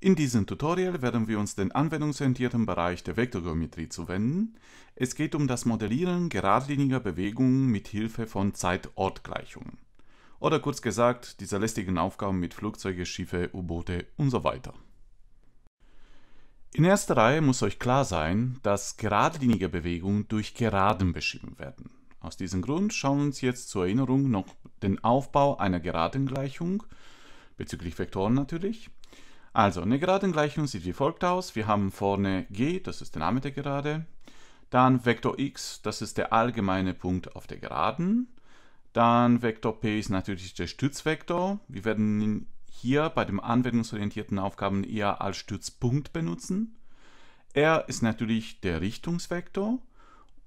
In diesem Tutorial werden wir uns den anwendungsorientierten Bereich der Vektorgeometrie zuwenden. Es geht um das Modellieren geradliniger Bewegungen mit Hilfe von Zeit-Ort-Gleichungen. Oder kurz gesagt, dieser lästigen Aufgaben mit Flugzeuge, Schiffe, U-Boote und so weiter. In erster Reihe muss euch klar sein, dass geradlinige Bewegungen durch Geraden beschrieben werden. Aus diesem Grund schauen wir uns jetzt zur Erinnerung noch den Aufbau einer geraden Gleichung, bezüglich Vektoren natürlich, also, eine Geradengleichung sieht wie folgt aus. Wir haben vorne g, das ist der Name der Gerade. Dann Vektor x, das ist der allgemeine Punkt auf der Geraden. Dann Vektor p ist natürlich der Stützvektor. Wir werden ihn hier bei den anwendungsorientierten Aufgaben eher als Stützpunkt benutzen. R ist natürlich der Richtungsvektor.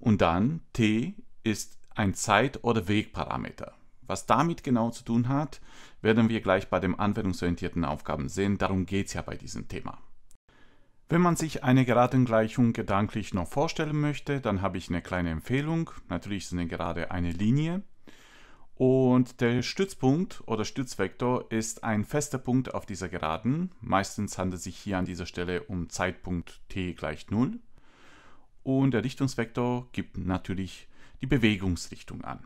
Und dann t ist ein Zeit- oder Wegparameter. Was damit genau zu tun hat, werden wir gleich bei den anwendungsorientierten Aufgaben sehen. Darum geht es ja bei diesem Thema. Wenn man sich eine Geradengleichung gedanklich noch vorstellen möchte, dann habe ich eine kleine Empfehlung. Natürlich ist eine Gerade eine Linie. Und der Stützpunkt oder Stützvektor ist ein fester Punkt auf dieser Geraden. Meistens handelt es sich hier an dieser Stelle um Zeitpunkt t gleich 0. Und der Richtungsvektor gibt natürlich die Bewegungsrichtung an.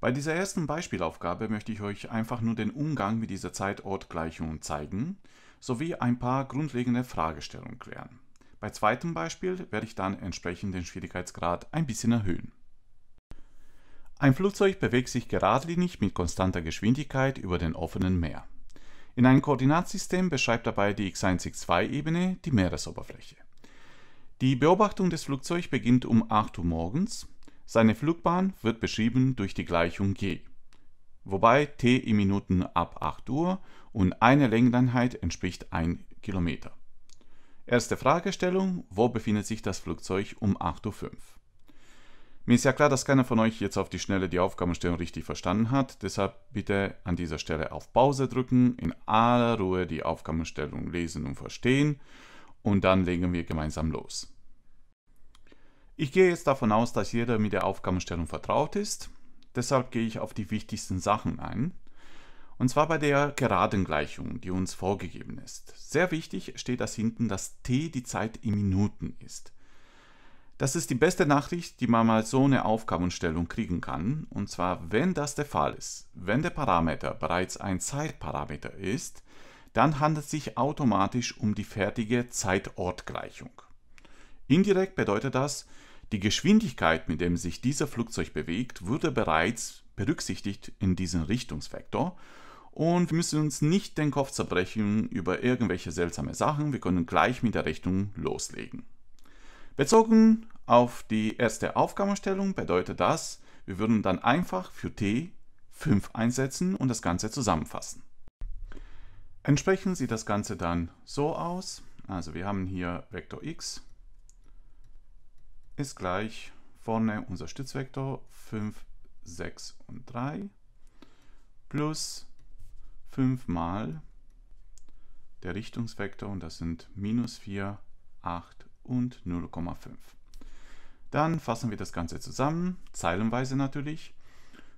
Bei dieser ersten Beispielaufgabe möchte ich euch einfach nur den Umgang mit dieser Zeitortgleichung zeigen, sowie ein paar grundlegende Fragestellungen klären. Bei zweitem Beispiel werde ich dann entsprechend den Schwierigkeitsgrad ein bisschen erhöhen. Ein Flugzeug bewegt sich geradlinig mit konstanter Geschwindigkeit über den offenen Meer. In einem Koordinatsystem beschreibt dabei die x 1 x 2 ebene die Meeresoberfläche. Die Beobachtung des Flugzeugs beginnt um 8 Uhr morgens seine Flugbahn wird beschrieben durch die Gleichung g, wobei t in Minuten ab 8 Uhr und eine Längeneinheit entspricht 1 Kilometer. Erste Fragestellung, wo befindet sich das Flugzeug um 8.05 Uhr? Mir ist ja klar, dass keiner von euch jetzt auf die Schnelle die Aufgabenstellung richtig verstanden hat, deshalb bitte an dieser Stelle auf Pause drücken, in aller Ruhe die Aufgabenstellung lesen und verstehen und dann legen wir gemeinsam los. Ich gehe jetzt davon aus, dass jeder mit der Aufgabenstellung vertraut ist. Deshalb gehe ich auf die wichtigsten Sachen ein. Und zwar bei der geraden Gleichung, die uns vorgegeben ist. Sehr wichtig steht das hinten, dass t die Zeit in Minuten ist. Das ist die beste Nachricht, die man mal so eine Aufgabenstellung kriegen kann. Und zwar, wenn das der Fall ist, wenn der Parameter bereits ein Zeitparameter ist, dann handelt es sich automatisch um die fertige Zeitortgleichung. Indirekt bedeutet das, die Geschwindigkeit, mit der sich dieser Flugzeug bewegt, wurde bereits berücksichtigt in diesem Richtungsvektor. Und wir müssen uns nicht den Kopf zerbrechen über irgendwelche seltsame Sachen. Wir können gleich mit der Richtung loslegen. Bezogen auf die erste Aufgabenstellung bedeutet das, wir würden dann einfach für t 5 einsetzen und das Ganze zusammenfassen. Entsprechend sieht das Ganze dann so aus. Also wir haben hier Vektor x ist gleich vorne unser Stützvektor 5, 6 und 3 plus 5 mal der Richtungsvektor und das sind minus 4, 8 und 0,5. Dann fassen wir das Ganze zusammen, zeilenweise natürlich.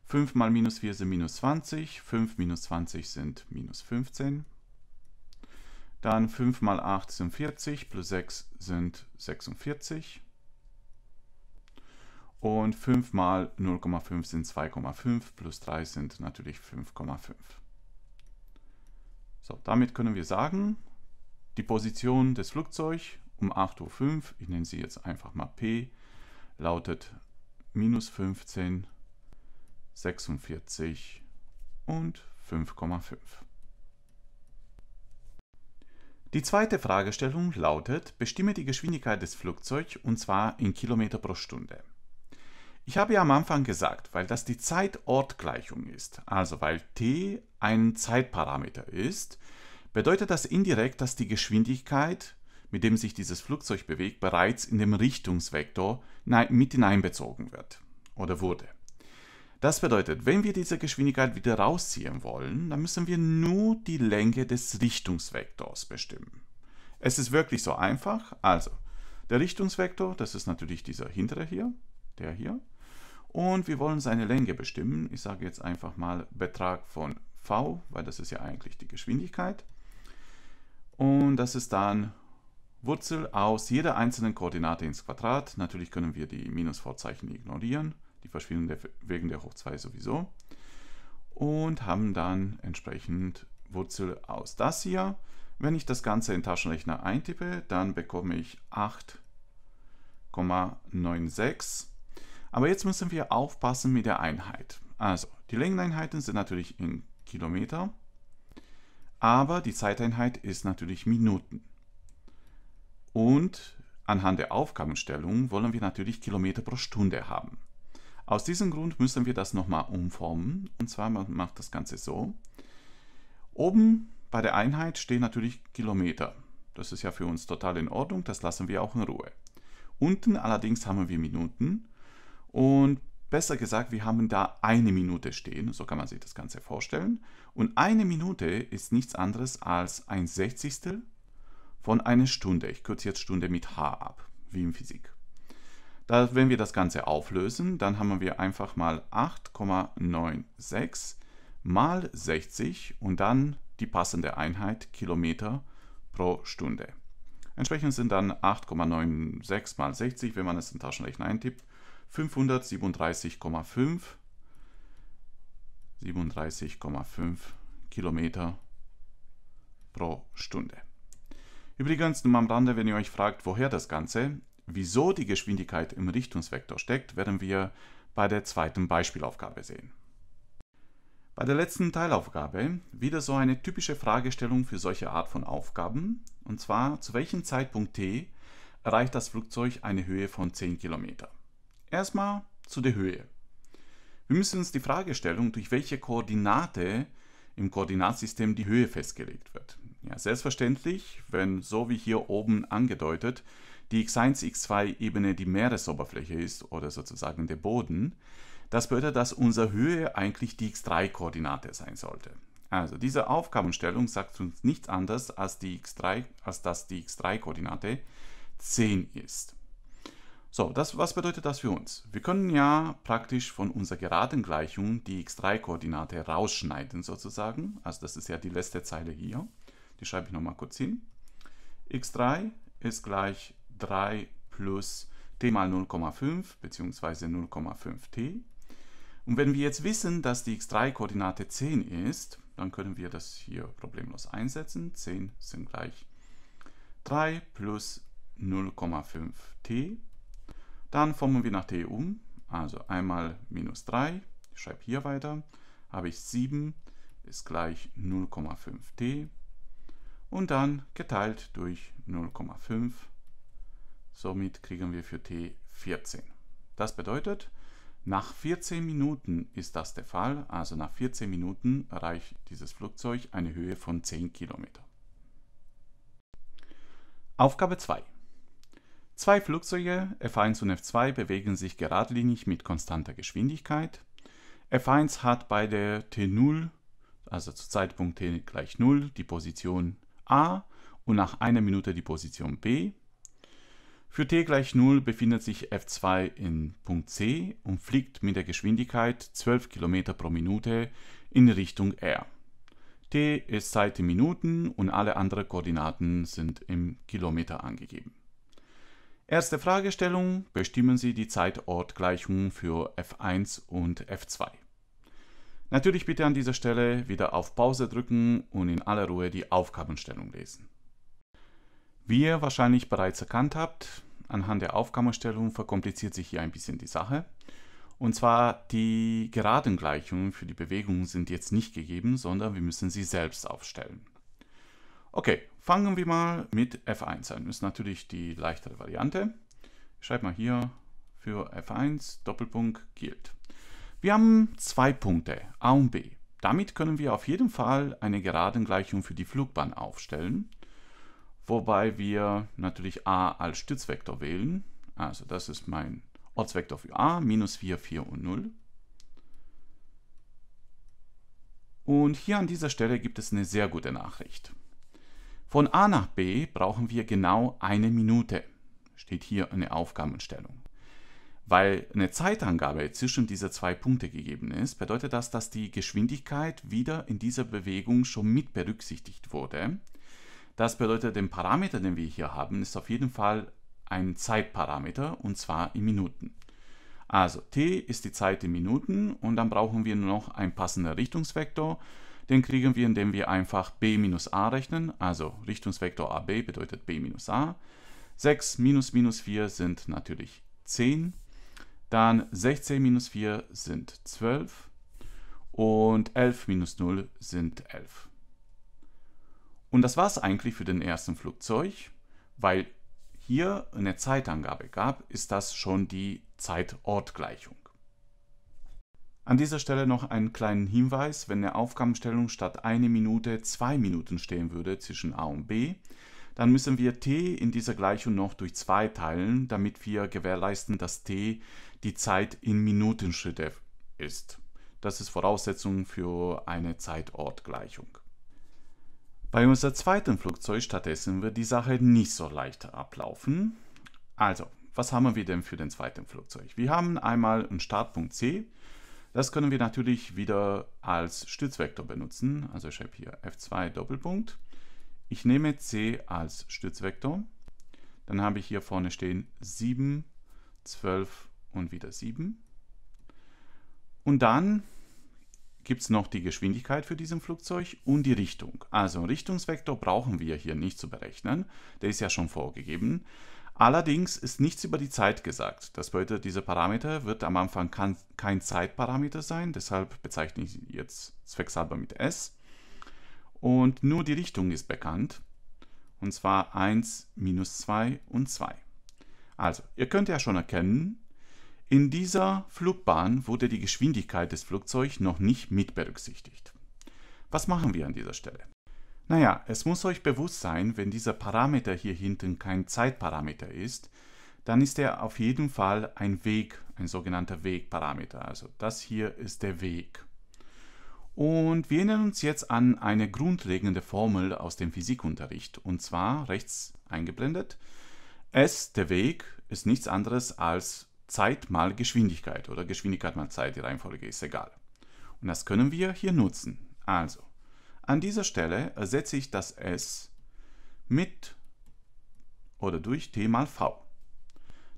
5 mal minus 4 sind minus 20, 5 minus 20 sind minus 15. Dann 5 mal 8 sind 40, plus 6 sind 46. Und 5 mal 0,5 sind 2,5 plus 3 sind natürlich 5,5. So, damit können wir sagen, die Position des Flugzeugs um 8.05 Uhr, ich nenne sie jetzt einfach mal P, lautet minus 15, 46 und 5,5. Die zweite Fragestellung lautet, bestimme die Geschwindigkeit des Flugzeugs und zwar in Kilometer pro Stunde. Ich habe ja am Anfang gesagt, weil das die Zeit-Ort-Gleichung ist, also weil t ein Zeitparameter ist, bedeutet das indirekt, dass die Geschwindigkeit, mit dem sich dieses Flugzeug bewegt, bereits in dem Richtungsvektor mit hineinbezogen wird oder wurde. Das bedeutet, wenn wir diese Geschwindigkeit wieder rausziehen wollen, dann müssen wir nur die Länge des Richtungsvektors bestimmen. Es ist wirklich so einfach. Also, der Richtungsvektor, das ist natürlich dieser hintere hier, der hier, und wir wollen seine Länge bestimmen. Ich sage jetzt einfach mal Betrag von v, weil das ist ja eigentlich die Geschwindigkeit. Und das ist dann Wurzel aus jeder einzelnen Koordinate ins Quadrat. Natürlich können wir die Minusvorzeichen ignorieren. Die verschwinden der, wegen der hoch 2 sowieso. Und haben dann entsprechend Wurzel aus das hier. Wenn ich das Ganze in Taschenrechner eintippe, dann bekomme ich 8,96 aber jetzt müssen wir aufpassen mit der Einheit. Also, die Längeneinheiten sind natürlich in Kilometer, aber die Zeiteinheit ist natürlich Minuten. Und anhand der Aufgabenstellung wollen wir natürlich Kilometer pro Stunde haben. Aus diesem Grund müssen wir das nochmal umformen. Und zwar man macht das Ganze so. Oben bei der Einheit stehen natürlich Kilometer. Das ist ja für uns total in Ordnung, das lassen wir auch in Ruhe. Unten allerdings haben wir Minuten und besser gesagt, wir haben da eine Minute stehen, so kann man sich das Ganze vorstellen. Und eine Minute ist nichts anderes als ein Sechzigstel von einer Stunde. Ich kürze jetzt Stunde mit H ab, wie in Physik. Da, wenn wir das Ganze auflösen, dann haben wir einfach mal 8,96 mal 60 und dann die passende Einheit Kilometer pro Stunde. Entsprechend sind dann 8,96 mal 60, wenn man es in Taschenrechner eintippt, 537,5 37,5 Kilometer pro Stunde. Übrigens, nur am Rande, wenn ihr euch fragt, woher das Ganze, wieso die Geschwindigkeit im Richtungsvektor steckt, werden wir bei der zweiten Beispielaufgabe sehen. Bei der letzten Teilaufgabe wieder so eine typische Fragestellung für solche Art von Aufgaben, und zwar zu welchem Zeitpunkt t erreicht das Flugzeug eine Höhe von 10 Kilometer. Erstmal zu der Höhe. Wir müssen uns die Frage stellen, durch welche Koordinate im Koordinatsystem die Höhe festgelegt wird. Ja, selbstverständlich, wenn, so wie hier oben angedeutet, die x1, x2-Ebene die Meeresoberfläche ist oder sozusagen der Boden, das bedeutet, dass unsere Höhe eigentlich die x3-Koordinate sein sollte. Also diese Aufgabenstellung sagt uns nichts anderes, als, die x3, als dass die x3-Koordinate 10 ist. So, das, was bedeutet das für uns? Wir können ja praktisch von unserer geraden Gleichung die x3-Koordinate rausschneiden sozusagen. Also das ist ja die letzte Zeile hier. Die schreibe ich nochmal kurz hin. x3 ist gleich 3 plus t mal 0,5 bzw. 0,5t. Und wenn wir jetzt wissen, dass die x3-Koordinate 10 ist, dann können wir das hier problemlos einsetzen. 10 sind gleich 3 plus 0,5t dann formen wir nach t um. Also einmal minus 3, ich schreibe hier weiter, habe ich 7 ist gleich 0,5t und dann geteilt durch 0,5. Somit kriegen wir für t 14. Das bedeutet, nach 14 Minuten ist das der Fall, also nach 14 Minuten erreicht dieses Flugzeug eine Höhe von 10 Kilometer. Aufgabe 2. Zwei Flugzeuge F1 und F2 bewegen sich geradlinig mit konstanter Geschwindigkeit. F1 hat bei der T0, also zu Zeitpunkt T gleich 0, die Position A und nach einer Minute die Position B. Für t gleich 0 befindet sich F2 in Punkt C und fliegt mit der Geschwindigkeit 12 km pro Minute in Richtung R. t ist Zeit in Minuten und alle anderen Koordinaten sind im Kilometer angegeben. Erste Fragestellung. Bestimmen Sie die zeit für f1 und f2. Natürlich bitte an dieser Stelle wieder auf Pause drücken und in aller Ruhe die Aufgabenstellung lesen. Wie ihr wahrscheinlich bereits erkannt habt, anhand der Aufgabenstellung verkompliziert sich hier ein bisschen die Sache. Und zwar die geraden Gleichungen für die Bewegung sind jetzt nicht gegeben, sondern wir müssen sie selbst aufstellen. Okay, fangen wir mal mit F1 an. Das ist natürlich die leichtere Variante. Ich schreibe mal hier für F1 Doppelpunkt gilt. Wir haben zwei Punkte, A und B. Damit können wir auf jeden Fall eine Geradengleichung für die Flugbahn aufstellen, wobei wir natürlich A als Stützvektor wählen. Also das ist mein Ortsvektor für A, minus 4, 4 und 0. Und hier an dieser Stelle gibt es eine sehr gute Nachricht. Von A nach B brauchen wir genau eine Minute, steht hier eine Aufgabenstellung. Weil eine Zeitangabe zwischen dieser zwei Punkte gegeben ist, bedeutet das, dass die Geschwindigkeit wieder in dieser Bewegung schon mit berücksichtigt wurde. Das bedeutet, den Parameter, den wir hier haben, ist auf jeden Fall ein Zeitparameter und zwar in Minuten. Also t ist die Zeit in Minuten und dann brauchen wir nur noch einen passenden Richtungsvektor den kriegen wir, indem wir einfach b minus a rechnen, also Richtungsvektor ab bedeutet b minus a. 6 minus minus 4 sind natürlich 10. Dann 16 minus 4 sind 12. Und 11 minus 0 sind 11. Und das war es eigentlich für den ersten Flugzeug, weil hier eine Zeitangabe gab, ist das schon die Zeitortgleichung. An dieser Stelle noch einen kleinen Hinweis, wenn eine Aufgabenstellung statt eine Minute zwei Minuten stehen würde zwischen A und B, dann müssen wir t in dieser Gleichung noch durch 2 teilen, damit wir gewährleisten, dass t die Zeit in Minutenschritte ist. Das ist Voraussetzung für eine Zeitortgleichung. Bei unserem zweiten Flugzeug stattdessen wird die Sache nicht so leicht ablaufen. Also, was haben wir denn für den zweiten Flugzeug? Wir haben einmal einen Startpunkt C das können wir natürlich wieder als Stützvektor benutzen. Also ich schreibe hier F2 Doppelpunkt. Ich nehme C als Stützvektor. Dann habe ich hier vorne stehen 7, 12 und wieder 7. Und dann gibt es noch die Geschwindigkeit für diesen Flugzeug und die Richtung. Also einen Richtungsvektor brauchen wir hier nicht zu berechnen, der ist ja schon vorgegeben. Allerdings ist nichts über die Zeit gesagt. Das bedeutet, dieser Parameter wird am Anfang kann, kein Zeitparameter sein, deshalb bezeichne ich ihn jetzt zweckshalber mit S. Und nur die Richtung ist bekannt, und zwar 1, minus 2 und 2. Also, ihr könnt ja schon erkennen, in dieser Flugbahn wurde die Geschwindigkeit des Flugzeugs noch nicht mit berücksichtigt. Was machen wir an dieser Stelle? Naja, es muss euch bewusst sein, wenn dieser Parameter hier hinten kein Zeitparameter ist, dann ist er auf jeden Fall ein Weg, ein sogenannter Wegparameter. Also das hier ist der Weg. Und wir erinnern uns jetzt an eine grundlegende Formel aus dem Physikunterricht. Und zwar rechts eingeblendet. S, der Weg, ist nichts anderes als Zeit mal Geschwindigkeit oder Geschwindigkeit mal Zeit, die Reihenfolge ist egal. Und das können wir hier nutzen. Also, an dieser Stelle ersetze ich das S mit oder durch t mal v.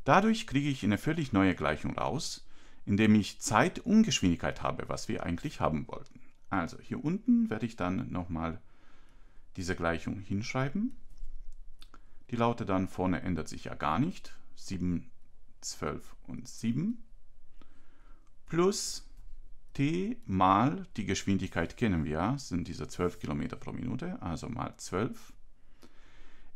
Dadurch kriege ich eine völlig neue Gleichung raus, indem ich Zeit und Geschwindigkeit habe, was wir eigentlich haben wollten. Also hier unten werde ich dann nochmal diese Gleichung hinschreiben. Die lautet dann, vorne ändert sich ja gar nicht, 7, 12 und 7, plus t mal die Geschwindigkeit kennen wir, sind diese 12 km pro Minute, also mal 12.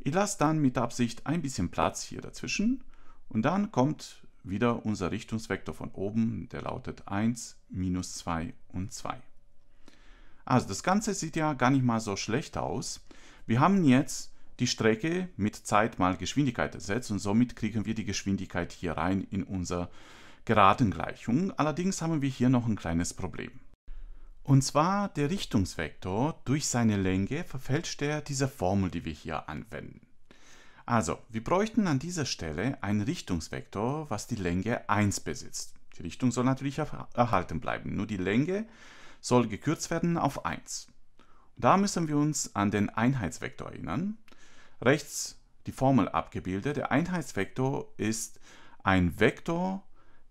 Ich lasse dann mit Absicht ein bisschen Platz hier dazwischen und dann kommt wieder unser Richtungsvektor von oben, der lautet 1, minus 2 und 2. Also das Ganze sieht ja gar nicht mal so schlecht aus. Wir haben jetzt die Strecke mit Zeit mal Geschwindigkeit ersetzt und somit kriegen wir die Geschwindigkeit hier rein in unser geraden Gleichung. Allerdings haben wir hier noch ein kleines Problem. Und zwar der Richtungsvektor, durch seine Länge verfälscht er diese Formel, die wir hier anwenden. Also, wir bräuchten an dieser Stelle einen Richtungsvektor, was die Länge 1 besitzt. Die Richtung soll natürlich erhalten bleiben, nur die Länge soll gekürzt werden auf 1. Und da müssen wir uns an den Einheitsvektor erinnern. Rechts die Formel abgebildet. Der Einheitsvektor ist ein Vektor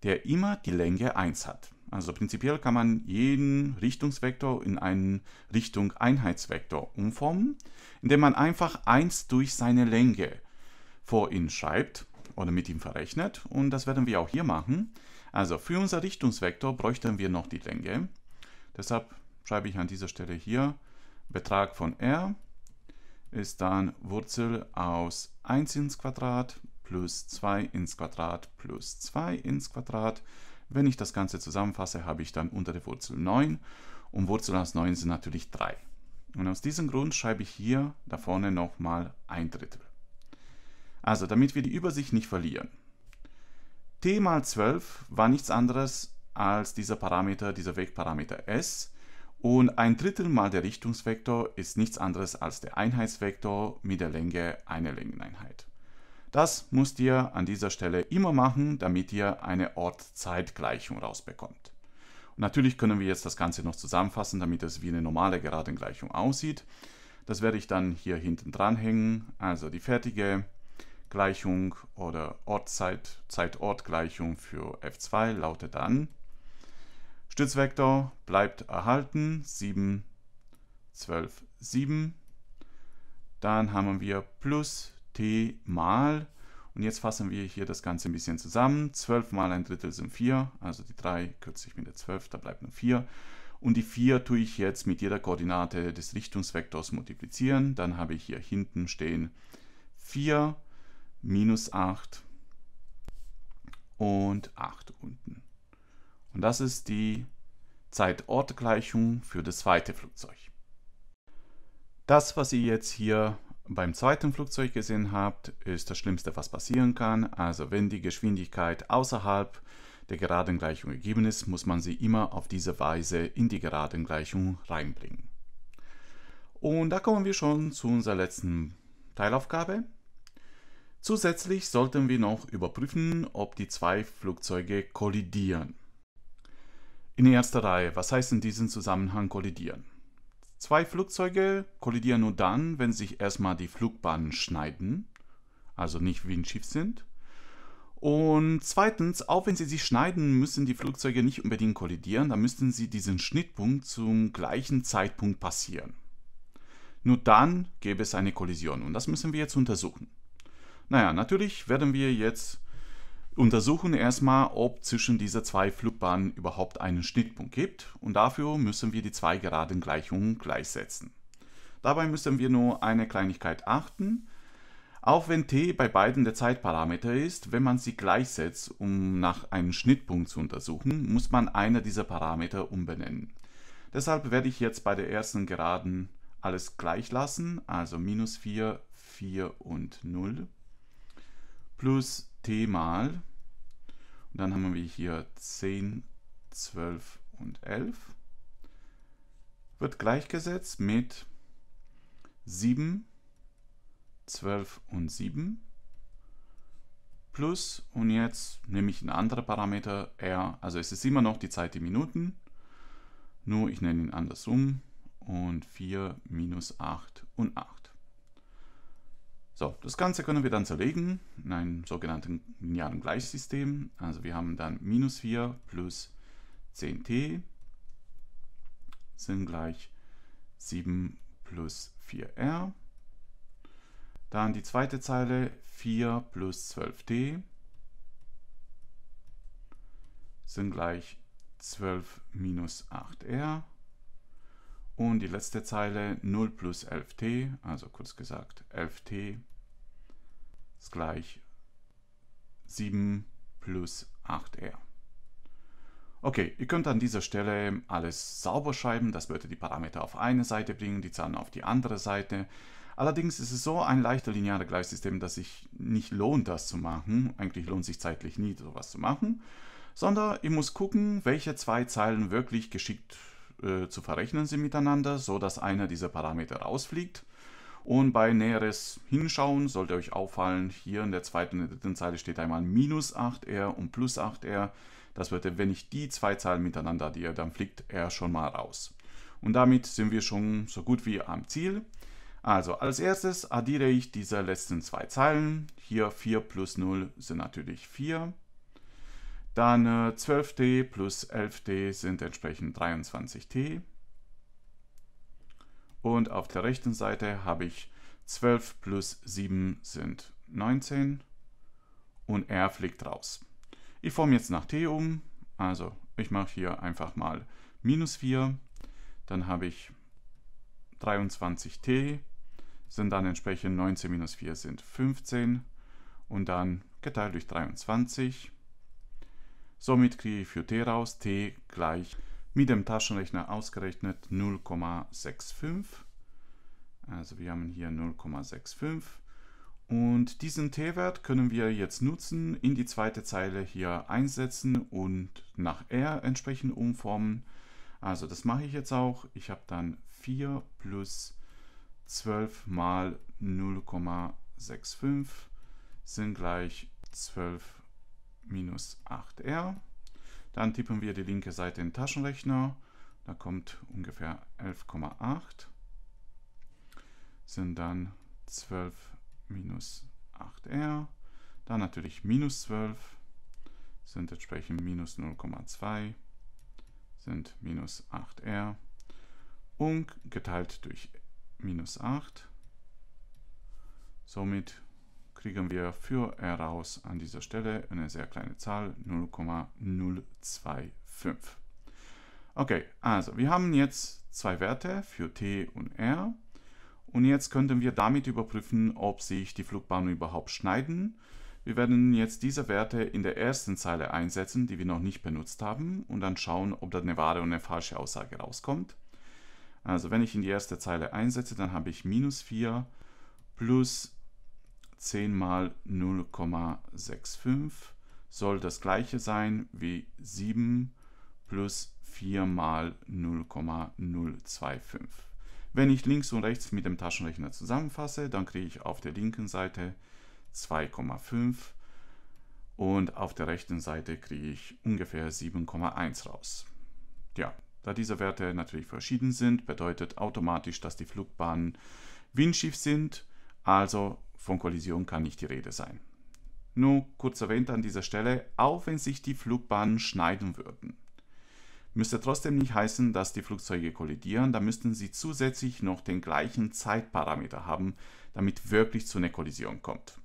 der immer die Länge 1 hat. Also prinzipiell kann man jeden Richtungsvektor in einen Richtung Einheitsvektor umformen, indem man einfach 1 durch seine Länge vor ihn schreibt oder mit ihm verrechnet. Und das werden wir auch hier machen. Also für unser Richtungsvektor bräuchten wir noch die Länge. Deshalb schreibe ich an dieser Stelle hier Betrag von r ist dann Wurzel aus 1 ins Quadrat plus 2 ins Quadrat plus 2 ins Quadrat. Wenn ich das Ganze zusammenfasse, habe ich dann unter der Wurzel 9 und Wurzel aus 9 sind natürlich 3. Und aus diesem Grund schreibe ich hier da vorne nochmal ein Drittel. Also, damit wir die Übersicht nicht verlieren. t mal 12 war nichts anderes als dieser Parameter, dieser Wegparameter s. Und ein Drittel mal der Richtungsvektor ist nichts anderes als der Einheitsvektor mit der Länge einer Längeneinheit. Das müsst ihr an dieser Stelle immer machen, damit ihr eine Ort-Zeit-Gleichung rausbekommt. Und natürlich können wir jetzt das Ganze noch zusammenfassen, damit es wie eine normale Geradengleichung aussieht. Das werde ich dann hier hinten dranhängen. Also die fertige Gleichung oder Ort-Zeit-Ort-Gleichung für f2 lautet dann Stützvektor bleibt erhalten 7, 12, 7. Dann haben wir plus t mal, und jetzt fassen wir hier das Ganze ein bisschen zusammen, 12 mal ein Drittel sind 4, also die 3 kürze ich mit der 12, da bleibt nur 4. Und die 4 tue ich jetzt mit jeder Koordinate des Richtungsvektors multiplizieren. Dann habe ich hier hinten stehen 4 minus 8 und 8 unten. Und das ist die Zeit-Ort-Gleichung für das zweite Flugzeug. Das, was ihr jetzt hier beim zweiten Flugzeug gesehen habt, ist das Schlimmste, was passieren kann. Also wenn die Geschwindigkeit außerhalb der geraden Gleichung gegeben ist, muss man sie immer auf diese Weise in die geraden Gleichung reinbringen. Und da kommen wir schon zu unserer letzten Teilaufgabe. Zusätzlich sollten wir noch überprüfen, ob die zwei Flugzeuge kollidieren. In erster Reihe, was heißt in diesem Zusammenhang kollidieren? Zwei Flugzeuge kollidieren nur dann, wenn sich erstmal die Flugbahnen schneiden, also nicht wie ein Schiff sind. Und zweitens, auch wenn sie sich schneiden, müssen die Flugzeuge nicht unbedingt kollidieren, da müssten sie diesen Schnittpunkt zum gleichen Zeitpunkt passieren. Nur dann gäbe es eine Kollision und das müssen wir jetzt untersuchen. Naja, natürlich werden wir jetzt untersuchen erstmal, ob zwischen diese zwei Flugbahnen überhaupt einen Schnittpunkt gibt und dafür müssen wir die zwei geraden Gleichungen gleichsetzen. Dabei müssen wir nur eine Kleinigkeit achten, auch wenn t bei beiden der Zeitparameter ist, wenn man sie gleichsetzt, um nach einem Schnittpunkt zu untersuchen, muss man einer dieser Parameter umbenennen. Deshalb werde ich jetzt bei der ersten Geraden alles gleich lassen, also minus 4, 4 und 0, plus t mal dann haben wir hier 10, 12 und 11. Wird gleichgesetzt mit 7, 12 und 7 plus und jetzt nehme ich einen anderen Parameter r, also es ist immer noch die Zeit in Minuten, nur ich nenne ihn andersrum und 4 minus 8 und 8. So, das Ganze können wir dann zerlegen in einem sogenannten linearen Gleichsystem. Also wir haben dann minus 4 plus 10t sind gleich 7 plus 4r. Dann die zweite Zeile 4 plus 12t sind gleich 12 minus 8r. Und die letzte Zeile 0 plus 11t, also kurz gesagt 11t ist gleich 7 plus 8r. Okay, ihr könnt an dieser Stelle alles sauber schreiben, das würde die Parameter auf eine Seite bringen, die Zahlen auf die andere Seite. Allerdings ist es so ein leichter lineares Gleichsystem, dass sich nicht lohnt, das zu machen. Eigentlich lohnt sich zeitlich nie, sowas zu machen. Sondern ich muss gucken, welche zwei Zeilen wirklich geschickt sind äh, zu verrechnen sind miteinander, so dass einer dieser Parameter rausfliegt. Und bei näheres Hinschauen sollte euch auffallen, hier in der zweiten und dritten Zeile steht einmal minus 8r und plus 8r. Das wird, wenn ich die zwei Zahlen miteinander addiere, dann fliegt r schon mal raus. Und damit sind wir schon so gut wie am Ziel. Also als erstes addiere ich diese letzten zwei Zeilen. Hier 4 plus 0 sind natürlich 4. Dann äh, 12t plus 11t sind entsprechend 23t. Und auf der rechten Seite habe ich 12 plus 7 sind 19 und r fliegt raus. Ich forme jetzt nach t um, also ich mache hier einfach mal minus 4, dann habe ich 23t, sind dann entsprechend 19 minus 4 sind 15 und dann geteilt durch 23 Somit kriege ich für t raus t gleich mit dem Taschenrechner ausgerechnet 0,65. Also wir haben hier 0,65. Und diesen t-Wert können wir jetzt nutzen, in die zweite Zeile hier einsetzen und nach r entsprechend umformen. Also das mache ich jetzt auch. Ich habe dann 4 plus 12 mal 0,65 sind gleich 12 minus 8r. Dann tippen wir die linke Seite in den Taschenrechner. Da kommt ungefähr 11,8. Sind dann 12 minus 8r. Dann natürlich minus 12. Sind entsprechend minus 0,2. Sind minus 8r. Und geteilt durch minus 8. Somit kriegen wir für heraus an dieser Stelle eine sehr kleine Zahl 0,025. Okay, also wir haben jetzt zwei Werte für t und r und jetzt könnten wir damit überprüfen, ob sich die Flugbahnen überhaupt schneiden. Wir werden jetzt diese Werte in der ersten Zeile einsetzen, die wir noch nicht benutzt haben und dann schauen, ob da eine wahre und eine falsche Aussage rauskommt. Also wenn ich in die erste Zeile einsetze, dann habe ich minus 4 plus 10 mal 0,65 soll das gleiche sein wie 7 plus 4 mal 0,025. Wenn ich links und rechts mit dem Taschenrechner zusammenfasse, dann kriege ich auf der linken Seite 2,5 und auf der rechten Seite kriege ich ungefähr 7,1 raus. Ja, da diese Werte natürlich verschieden sind, bedeutet automatisch, dass die Flugbahnen windschief sind. Also von Kollision kann nicht die Rede sein. Nur kurz erwähnt an dieser Stelle, auch wenn sich die Flugbahnen schneiden würden. Müsste trotzdem nicht heißen, dass die Flugzeuge kollidieren, da müssten sie zusätzlich noch den gleichen Zeitparameter haben, damit wirklich zu einer Kollision kommt.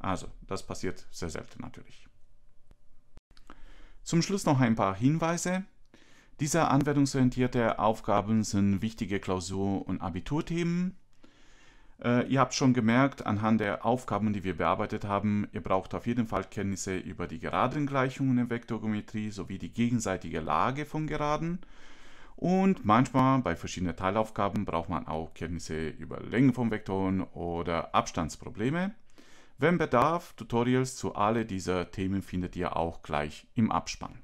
Also, das passiert sehr selten natürlich. Zum Schluss noch ein paar Hinweise. Diese anwendungsorientierte Aufgaben sind wichtige Klausur- und Abiturthemen. Äh, ihr habt schon gemerkt, anhand der Aufgaben, die wir bearbeitet haben, ihr braucht auf jeden Fall Kenntnisse über die geraden Gleichungen in Vektorgeometrie sowie die gegenseitige Lage von Geraden. Und manchmal bei verschiedenen Teilaufgaben braucht man auch Kenntnisse über Längen von Vektoren oder Abstandsprobleme. Wenn Bedarf, Tutorials zu alle dieser Themen findet ihr auch gleich im Abspann.